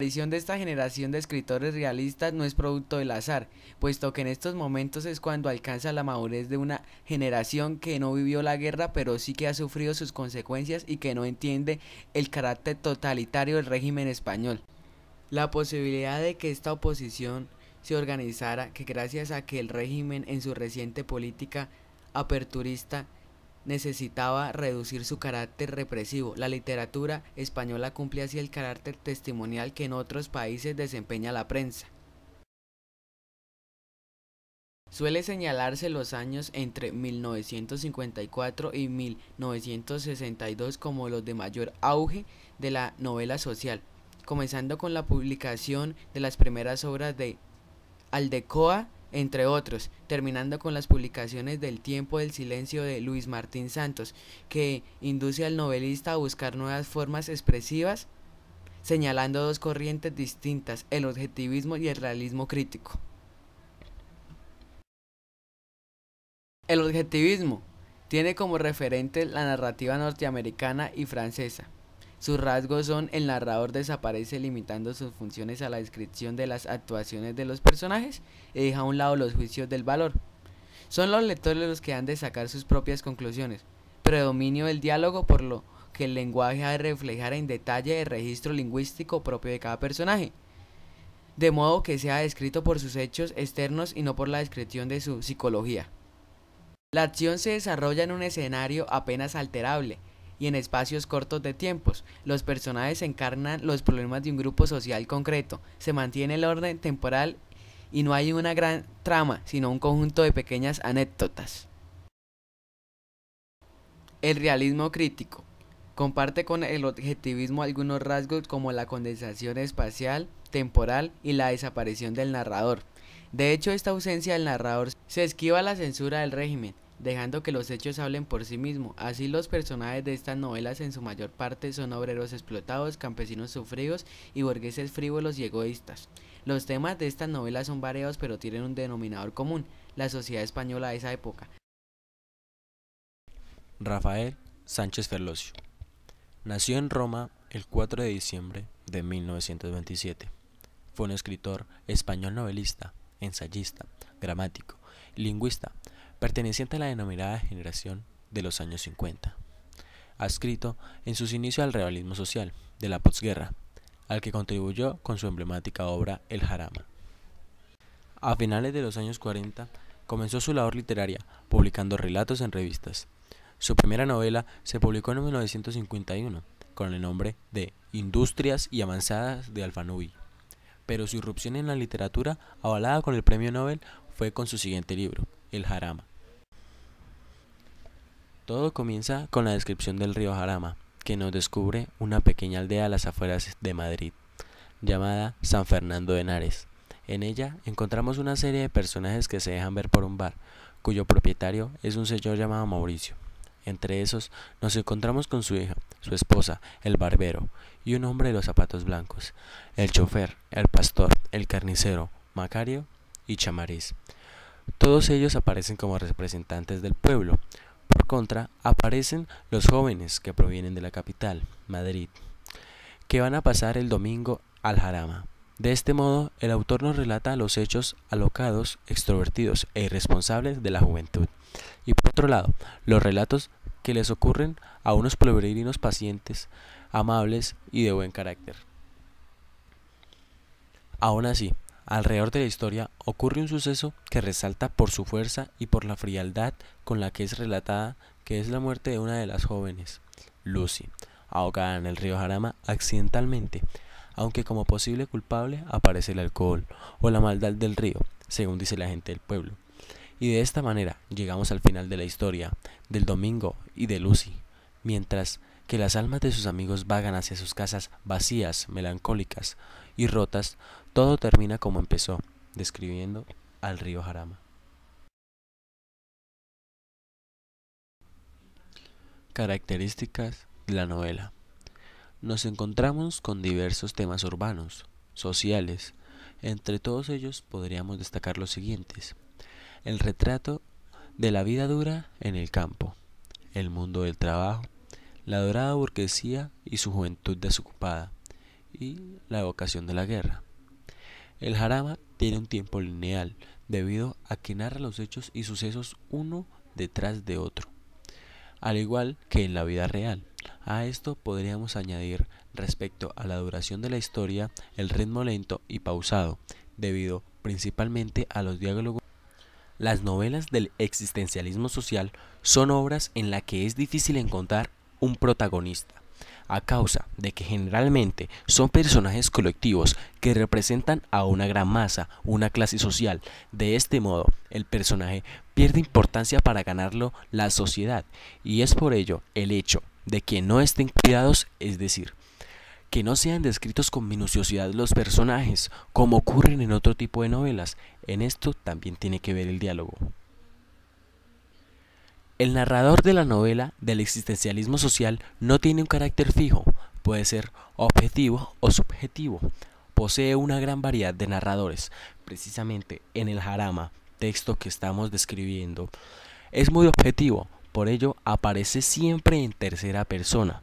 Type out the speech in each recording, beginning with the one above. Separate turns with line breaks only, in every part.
La aparición de esta generación de escritores realistas no es producto del azar, puesto que en estos momentos es cuando alcanza la madurez de una generación que no vivió la guerra, pero sí que ha sufrido sus consecuencias y que no entiende el carácter totalitario del régimen español. La posibilidad de que esta oposición se organizara, que gracias a que el régimen en su reciente política aperturista necesitaba reducir su carácter represivo. La literatura española cumple así el carácter testimonial que en otros países desempeña la prensa. Suele señalarse los años entre 1954 y 1962 como los de mayor auge de la novela social, comenzando con la publicación de las primeras obras de Aldecoa entre otros, terminando con las publicaciones del tiempo del silencio de Luis Martín Santos, que induce al novelista a buscar nuevas formas expresivas, señalando dos corrientes distintas, el objetivismo y el realismo crítico. El objetivismo tiene como referente la narrativa norteamericana y francesa. Sus rasgos son el narrador desaparece limitando sus funciones a la descripción de las actuaciones de los personajes y deja a un lado los juicios del valor. Son los lectores los que han de sacar sus propias conclusiones. Predominio del diálogo por lo que el lenguaje ha de reflejar en detalle el registro lingüístico propio de cada personaje, de modo que sea descrito por sus hechos externos y no por la descripción de su psicología. La acción se desarrolla en un escenario apenas alterable, y en espacios cortos de tiempos. Los personajes encarnan los problemas de un grupo social concreto. Se mantiene el orden temporal y no hay una gran trama, sino un conjunto de pequeñas anécdotas. El realismo crítico. Comparte con el objetivismo algunos rasgos como la condensación espacial, temporal y la desaparición del narrador. De hecho, esta ausencia del narrador se esquiva la censura del régimen, dejando que los hechos hablen por sí mismos. Así los personajes de estas novelas en su mayor parte son obreros explotados, campesinos sufridos y burgueses frívolos y egoístas. Los temas de estas novelas son variados pero tienen un denominador común, la sociedad española de esa época.
Rafael Sánchez Ferlosio nació en Roma el 4 de diciembre de 1927. Fue un escritor español novelista, ensayista, gramático, lingüista, perteneciente a la denominada generación de los años 50, adscrito en sus inicios al realismo social de la posguerra, al que contribuyó con su emblemática obra El Jarama. A finales de los años 40 comenzó su labor literaria, publicando relatos en revistas. Su primera novela se publicó en 1951 con el nombre de Industrias y Avanzadas de Alfanubi, pero su irrupción en la literatura, avalada con el premio Nobel, fue con su siguiente libro, El Jarama, todo comienza con la descripción del río Jarama, que nos descubre una pequeña aldea a las afueras de Madrid, llamada San Fernando de Henares. En ella encontramos una serie de personajes que se dejan ver por un bar, cuyo propietario es un señor llamado Mauricio. Entre esos nos encontramos con su hija, su esposa, el barbero, y un hombre de los zapatos blancos, el chofer, el pastor, el carnicero, Macario y Chamariz. Todos ellos aparecen como representantes del pueblo, por contra, aparecen los jóvenes que provienen de la capital, Madrid, que van a pasar el domingo al Jarama. De este modo, el autor nos relata los hechos alocados, extrovertidos e irresponsables de la juventud. Y por otro lado, los relatos que les ocurren a unos pueblerinos pacientes, amables y de buen carácter. Aún así, Alrededor de la historia ocurre un suceso que resalta por su fuerza y por la frialdad con la que es relatada, que es la muerte de una de las jóvenes, Lucy, ahogada en el río Jarama accidentalmente, aunque como posible culpable aparece el alcohol o la maldad del río, según dice la gente del pueblo. Y de esta manera llegamos al final de la historia, del domingo y de Lucy, mientras que las almas de sus amigos vagan hacia sus casas vacías, melancólicas y rotas, todo termina como empezó, describiendo al río Jarama. Características de la novela. Nos encontramos con diversos temas urbanos, sociales. Entre todos ellos podríamos destacar los siguientes. El retrato de la vida dura en el campo, el mundo del trabajo, la dorada burguesía y su juventud desocupada, y la evocación de la guerra. El Jarama tiene un tiempo lineal, debido a que narra los hechos y sucesos uno detrás de otro, al igual que en la vida real. A esto podríamos añadir, respecto a la duración de la historia, el ritmo lento y pausado, debido principalmente a los diálogos. Las novelas del existencialismo social son obras en las que es difícil encontrar un protagonista a causa de que generalmente son personajes colectivos que representan a una gran masa, una clase social. De este modo, el personaje pierde importancia para ganarlo la sociedad y es por ello el hecho de que no estén cuidados, es decir, que no sean descritos con minuciosidad los personajes, como ocurren en otro tipo de novelas. En esto también tiene que ver el diálogo. El narrador de la novela del existencialismo social no tiene un carácter fijo, puede ser objetivo o subjetivo. Posee una gran variedad de narradores. Precisamente en el Jarama, texto que estamos describiendo, es muy objetivo, por ello aparece siempre en tercera persona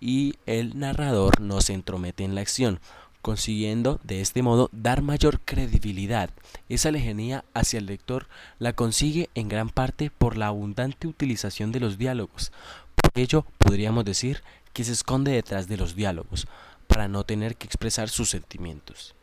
y el narrador no se entromete en la acción, consiguiendo de este modo dar mayor credibilidad. Esa lejanía hacia el lector la consigue en gran parte por la abundante utilización de los diálogos. Por ello podríamos decir que se esconde detrás de los diálogos, para no tener que expresar sus sentimientos.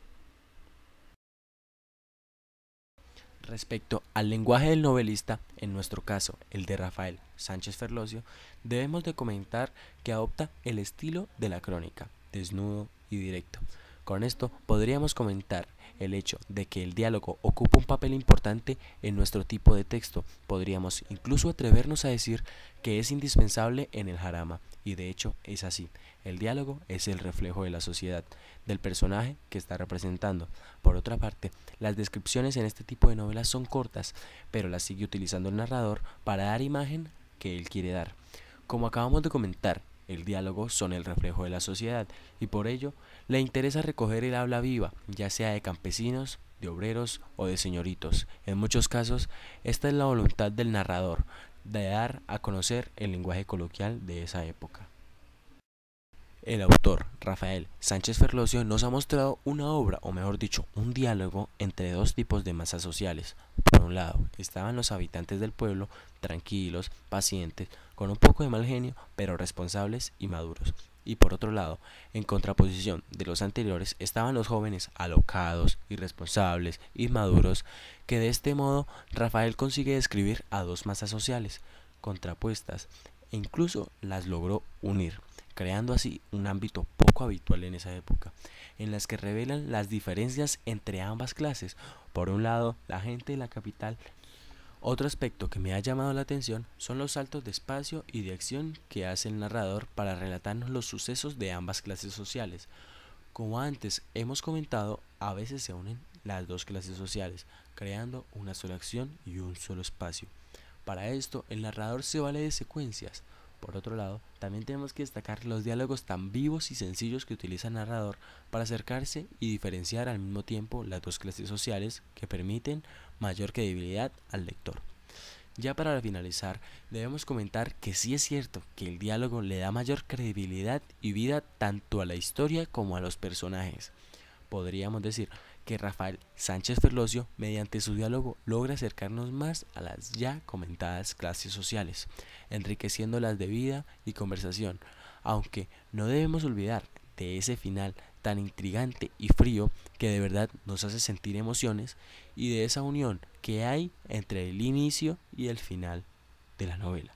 Respecto al lenguaje del novelista, en nuestro caso el de Rafael Sánchez Ferlosio, debemos de comentar que adopta el estilo de la crónica, desnudo y directo, con esto podríamos comentar el hecho de que el diálogo ocupa un papel importante en nuestro tipo de texto. Podríamos incluso atrevernos a decir que es indispensable en el jarama, y de hecho es así. El diálogo es el reflejo de la sociedad, del personaje que está representando. Por otra parte, las descripciones en este tipo de novelas son cortas, pero las sigue utilizando el narrador para dar imagen que él quiere dar. Como acabamos de comentar, el diálogo son el reflejo de la sociedad y por ello le interesa recoger el habla viva, ya sea de campesinos, de obreros o de señoritos. En muchos casos, esta es la voluntad del narrador, de dar a conocer el lenguaje coloquial de esa época. El autor, Rafael Sánchez Ferlosio, nos ha mostrado una obra, o mejor dicho, un diálogo entre dos tipos de masas sociales. Por un lado, estaban los habitantes del pueblo, tranquilos, pacientes, con un poco de mal genio, pero responsables y maduros. Y por otro lado, en contraposición de los anteriores, estaban los jóvenes alocados, irresponsables, maduros. que de este modo Rafael consigue describir a dos masas sociales, contrapuestas, e incluso las logró unir creando así un ámbito poco habitual en esa época, en las que revelan las diferencias entre ambas clases. Por un lado, la gente de la capital. Otro aspecto que me ha llamado la atención son los saltos de espacio y de acción que hace el narrador para relatarnos los sucesos de ambas clases sociales. Como antes hemos comentado, a veces se unen las dos clases sociales, creando una sola acción y un solo espacio. Para esto, el narrador se vale de secuencias, por otro lado, también tenemos que destacar los diálogos tan vivos y sencillos que utiliza el narrador para acercarse y diferenciar al mismo tiempo las dos clases sociales que permiten mayor credibilidad al lector. Ya para finalizar, debemos comentar que sí es cierto que el diálogo le da mayor credibilidad y vida tanto a la historia como a los personajes. Podríamos decir que Rafael Sánchez Ferlosio, mediante su diálogo, logra acercarnos más a las ya comentadas clases sociales, enriqueciéndolas de vida y conversación, aunque no debemos olvidar de ese final tan intrigante y frío que de verdad nos hace sentir emociones y de esa unión que hay entre el inicio
y el final de la novela.